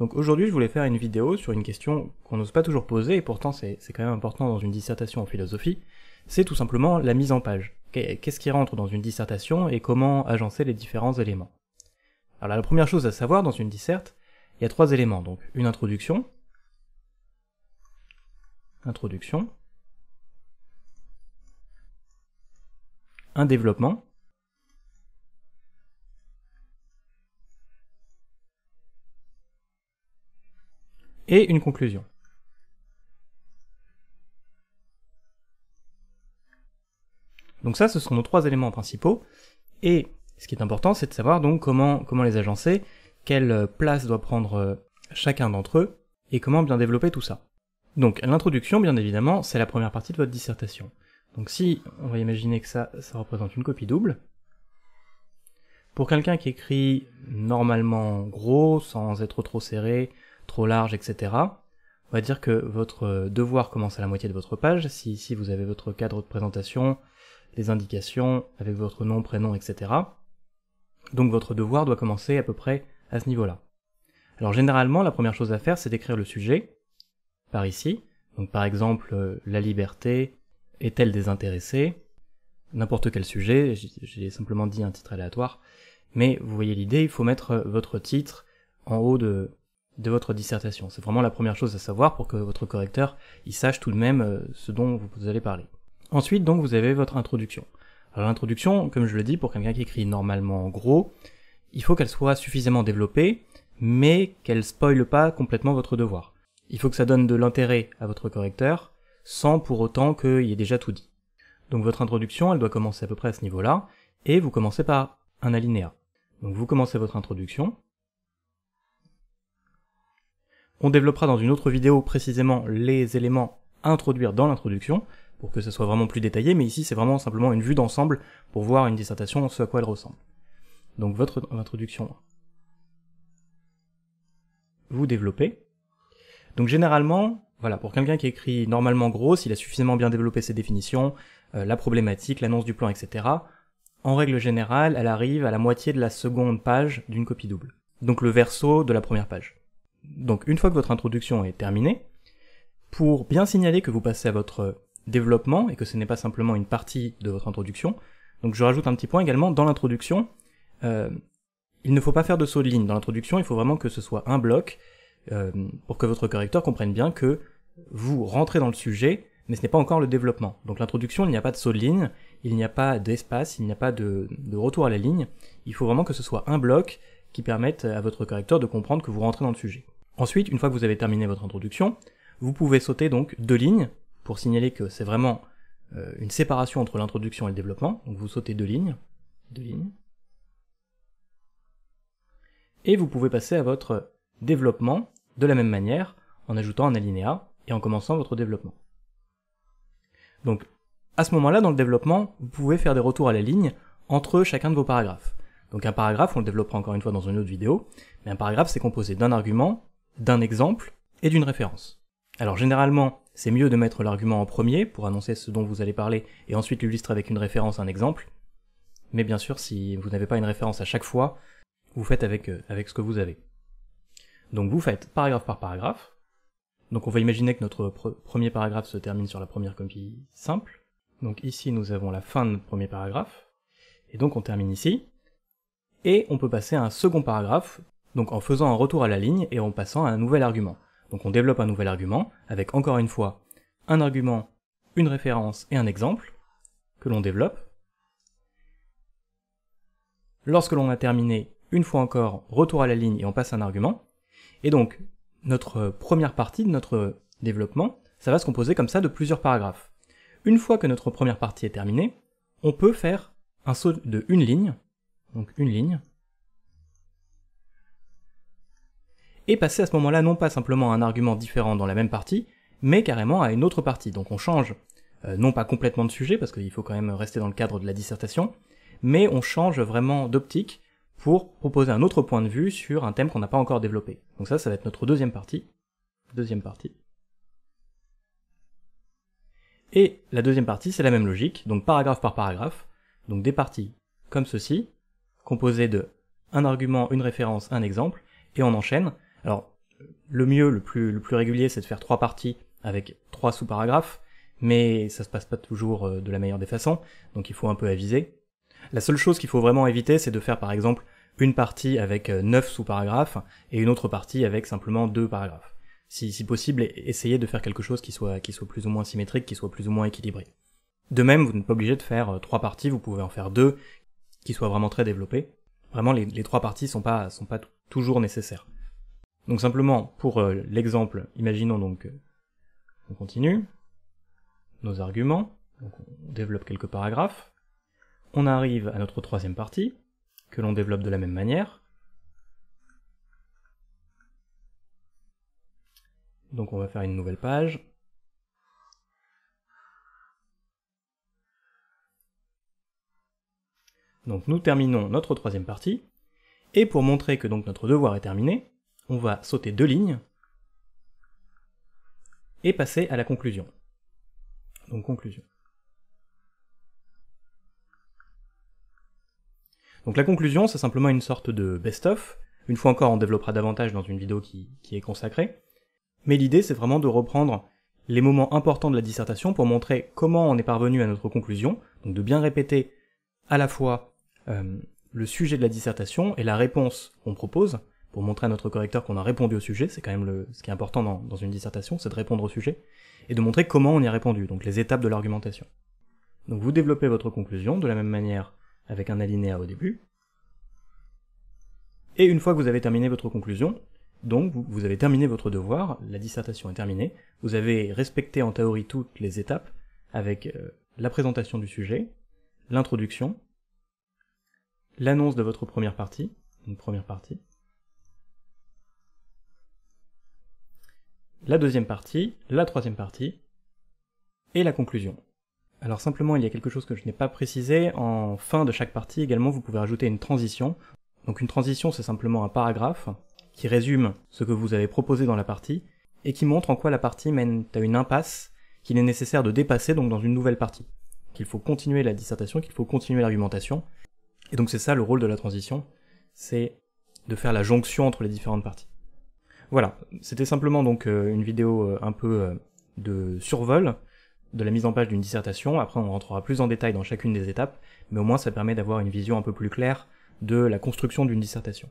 Donc aujourd'hui, je voulais faire une vidéo sur une question qu'on n'ose pas toujours poser, et pourtant c'est quand même important dans une dissertation en philosophie, c'est tout simplement la mise en page. Qu'est-ce qui rentre dans une dissertation et comment agencer les différents éléments Alors la première chose à savoir dans une disserte, il y a trois éléments, donc une introduction, introduction, un développement et une conclusion. Donc ça, ce sont nos trois éléments principaux. Et ce qui est important, c'est de savoir donc comment, les agencer, quelle place doit prendre euh, chacun d'entre eux, et comment bien développer tout ça. Donc l'introduction, bien évidemment, c'est la première partie de votre dissertation. Donc si on va imaginer que ça, ça représente une copie double, pour quelqu'un qui écrit normalement gros, sans être trop serré, trop large, etc. On va dire que votre euh, devoir commence à la moitié de votre page, si ici vous avez votre cadre de présentation, les indications, avec votre nom, prénom, etc. Donc votre devoir doit commencer à peu près à ce niveau-là. Alors généralement, la première chose à faire, c'est d'écrire le sujet, par ici, donc par exemple euh, la liberté est-elle désintéressée, n'importe quel sujet, j'ai simplement dit un titre aléatoire, mais vous voyez l'idée, il faut mettre euh, votre titre en haut de, de votre dissertation. C'est vraiment la première chose à savoir pour que votre correcteur il sache tout de même euh, ce dont vous allez parler. Ensuite, donc, vous avez votre introduction. Alors l'introduction, comme je le dis, pour quelqu'un qui écrit normalement en gros, il faut qu'elle soit suffisamment développée, mais qu'elle spoile pas complètement votre devoir. Il faut que ça donne de l'intérêt à votre correcteur, sans pour autant qu'il ait déjà tout dit. Donc votre introduction, elle doit commencer à peu près à ce niveau-là, et vous commencez par un alinéa. Donc vous commencez votre introduction, on développera dans une autre vidéo précisément les éléments à introduire dans l'introduction, pour que ce soit vraiment plus détaillé, mais ici c'est vraiment simplement une vue d'ensemble pour voir une dissertation, ce à quoi elle ressemble. Donc votre introduction, vous développez. Donc généralement, voilà, pour quelqu'un qui écrit normalement gros, s'il a suffisamment bien développé ses définitions, euh, la problématique, l'annonce du plan, etc., en règle générale, elle arrive à la moitié de la seconde page d'une copie double. Donc le verso de la première page. Donc une fois que votre introduction est terminée, pour bien signaler que vous passez à votre développement et que ce n'est pas simplement une partie de votre introduction, donc je rajoute un petit point également dans l'introduction. Euh, il ne faut pas faire de saut de ligne dans l'introduction, il faut vraiment que ce soit un bloc euh, pour que votre correcteur comprenne bien que vous rentrez dans le sujet, mais ce n'est pas encore le développement. Donc l'introduction, il n'y a pas de saut de ligne, il n'y a pas d'espace, il n'y a pas de, retour à la ligne. Il faut vraiment que ce soit un bloc qui permette à votre correcteur de comprendre que vous rentrez dans le sujet. Ensuite, une fois que vous avez terminé votre introduction, vous pouvez sauter donc deux lignes pour signaler que c'est vraiment euh, une séparation entre l'introduction et le développement. Donc vous sautez deux lignes, deux lignes. Et vous pouvez passer à votre développement de la même manière en ajoutant un alinéa et en commençant votre développement. Donc à ce moment-là, dans le développement, vous pouvez faire des retours à la ligne entre chacun de vos paragraphes. Donc un paragraphe, on le développera encore une fois dans une autre vidéo, mais un paragraphe c'est composé d'un argument, d'un exemple et d'une référence. Alors généralement, c'est mieux de mettre l'argument en premier pour annoncer ce dont vous allez parler et ensuite l'illustrer avec une référence, un exemple. Mais bien sûr, si vous n'avez pas une référence à chaque fois, vous faites avec, euh, avec ce que vous avez. Donc vous faites paragraphe par paragraphe. Donc on va imaginer que notre premier paragraphe se termine sur la première copie simple. Donc ici nous avons la fin de premier paragraphe. Et donc on termine ici. Et on peut passer à un second paragraphe donc en faisant un retour à la ligne et en passant à un nouvel argument. Donc on développe un nouvel argument avec encore une fois un argument, une référence et un exemple que l'on développe. Lorsque l'on a terminé, une fois encore, retour à la ligne et on passe un argument. Et donc notre première partie de notre développement, ça va se composer comme ça de plusieurs paragraphes. Une fois que notre première partie est terminée, on peut faire un saut de une ligne, donc une ligne, et passer à ce moment-là non pas simplement à un argument différent dans la même partie, mais carrément à une autre partie. Donc on change, euh, non pas complètement de sujet, parce qu'il faut quand même rester dans le cadre de la dissertation, mais on change vraiment d'optique pour proposer un autre point de vue sur un thème qu'on n'a pas encore développé. Donc ça, ça va être notre deuxième partie. Deuxième partie. Et la deuxième partie, c'est la même logique, donc paragraphe par paragraphe, donc des parties comme ceci, composées de un argument, une référence, un exemple, et on enchaîne, alors, le mieux, le plus, régulier, c'est de faire trois parties avec trois sous-paragraphes, mais ça se passe pas toujours euh, de la meilleure des façons, donc il faut un peu aviser. La seule chose qu'il faut vraiment éviter, c'est de faire par exemple une partie avec euh, neuf sous-paragraphes et une autre partie avec simplement deux paragraphes. Si, si possible, essayez de faire quelque chose qui soit, plus ou moins symétrique, qui soit plus ou moins équilibré. De même, vous n'êtes pas obligé de faire euh, trois parties, vous pouvez en faire deux qui soient vraiment très développées. Vraiment, les, trois parties ne sont pas toujours nécessaires. Donc simplement, pour euh, l'exemple, imaginons donc, euh, on continue, nos arguments, on développe quelques paragraphes, on arrive à notre troisième partie, que l'on développe de la même manière. Donc on va faire une nouvelle page. Donc nous terminons notre troisième partie, et pour montrer que donc notre devoir est terminé, on va sauter deux lignes et passer à la conclusion. Donc conclusion. Donc la conclusion, c'est simplement une sorte de best-of. Une fois encore, on développera davantage dans une vidéo qui, est consacrée. Mais l'idée, c'est vraiment de reprendre les moments importants de la dissertation pour montrer comment on est parvenu à notre conclusion, donc de bien répéter à la fois euh, le sujet de la dissertation et la réponse qu'on propose, pour montrer à notre correcteur qu'on a répondu au sujet, c'est quand même le, ce qui est important dans, dans une dissertation, c'est de répondre au sujet, et de montrer comment on y a répondu, donc les étapes de l'argumentation. Donc vous développez votre conclusion de la même manière avec un alinéa au début, et une fois que vous avez terminé votre conclusion, donc vous, avez terminé votre devoir, la dissertation est terminée, vous avez respecté en théorie toutes les étapes avec euh, la présentation du sujet, l'introduction, l'annonce de votre première partie, une première partie, la deuxième partie, la troisième partie, et la conclusion. Alors simplement, il y a quelque chose que je n'ai pas précisé, en fin de chaque partie également, vous pouvez ajouter une transition. Donc une transition, c'est simplement un paragraphe qui résume ce que vous avez proposé dans la partie, et qui montre en quoi la partie mène à une impasse qu'il est nécessaire de dépasser donc dans une nouvelle partie. Qu'il faut continuer la dissertation, qu'il faut continuer l'argumentation. Et donc c'est ça le rôle de la transition, c'est de faire la jonction entre les différentes parties. Voilà, c'était simplement donc euh, une vidéo euh, un peu euh, de survol de la mise en page d'une dissertation. Après, on rentrera plus en détail dans chacune des étapes, mais au moins ça permet d'avoir une vision un peu plus claire de la construction d'une dissertation.